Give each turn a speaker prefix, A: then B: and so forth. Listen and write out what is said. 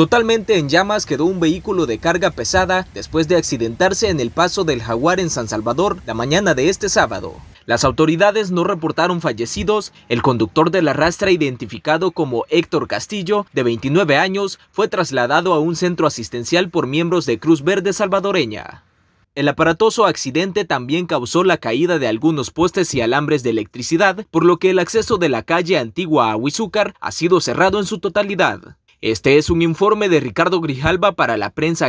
A: Totalmente en llamas quedó un vehículo de carga pesada después de accidentarse en el paso del Jaguar en San Salvador la mañana de este sábado. Las autoridades no reportaron fallecidos, el conductor de la rastra identificado como Héctor Castillo, de 29 años, fue trasladado a un centro asistencial por miembros de Cruz Verde salvadoreña. El aparatoso accidente también causó la caída de algunos postes y alambres de electricidad, por lo que el acceso de la calle antigua a Huizúcar ha sido cerrado en su totalidad. Este es un informe de Ricardo Grijalba para la prensa